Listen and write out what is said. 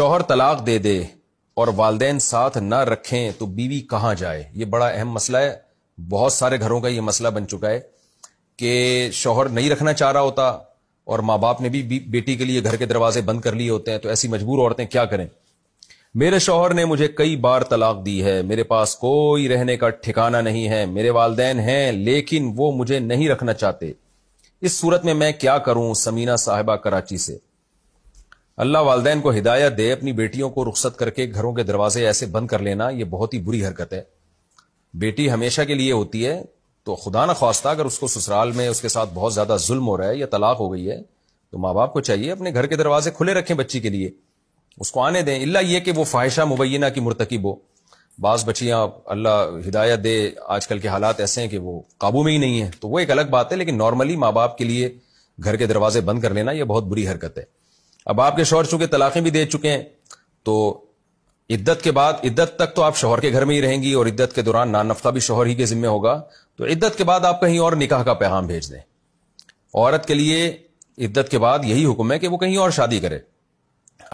शोहर तलाक दे दे और वालदेन साथ ना रखें तो बीवी कहां जाए यह बड़ा अहम मसला है बहुत सारे घरों का यह मसला बन चुका है कि शोहर नहीं रखना चाह रहा होता और मां बाप ने भी बेटी के लिए घर के दरवाजे बंद कर लिए होते हैं तो ऐसी मजबूर औरतें क्या करें मेरे शोहर ने मुझे कई बार तलाक दी है मेरे पास कोई रहने का ठिकाना नहीं है मेरे वालदेन हैं लेकिन वो मुझे नहीं रखना चाहते इस सूरत में मैं क्या करूं समीना साहबा कराची से अल्लाह वालदेन को हिदायत दे अपनी बेटियों को रुख्सत करके घरों के दरवाजे ऐसे बंद कर लेना यह बहुत ही बुरी हरकत है बेटी हमेशा के लिए होती है तो खुदा न खास्ता अगर उसको ससुराल में उसके साथ बहुत ज्यादा जुल्म हो रहा है या तलाक हो गई है तो माँ बाप को चाहिए अपने घर के दरवाजे खुले रखें बच्ची के लिए उसको आने दें इल्ला ये कि वो फाहिशा मुबैना की मरतकब हो बाज़ बच्चियाँ अल्लाह हिदायत दे आजकल के हालात ऐसे हैं कि वो काबू में ही नहीं है तो वो एक अलग बात है लेकिन नॉर्मली माँ बाप के लिए घर के दरवाजे बंद कर लेना यह बहुत बुरी हरकत है अब आपके शोहर चूंकि तलाक़ें भी दे चुके हैं तो इद्दत के बाद इद्दत तक तो आप शोहर के घर में ही रहेंगी और इद्दत के दौरान नान भी शोहर ही के जिम्मे होगा तो इद्दत के बाद आप कहीं और निकाह का पैगाम भेज दें औरत के लिए इद्दत के बाद यही हुक्म है कि वो कहीं और शादी करे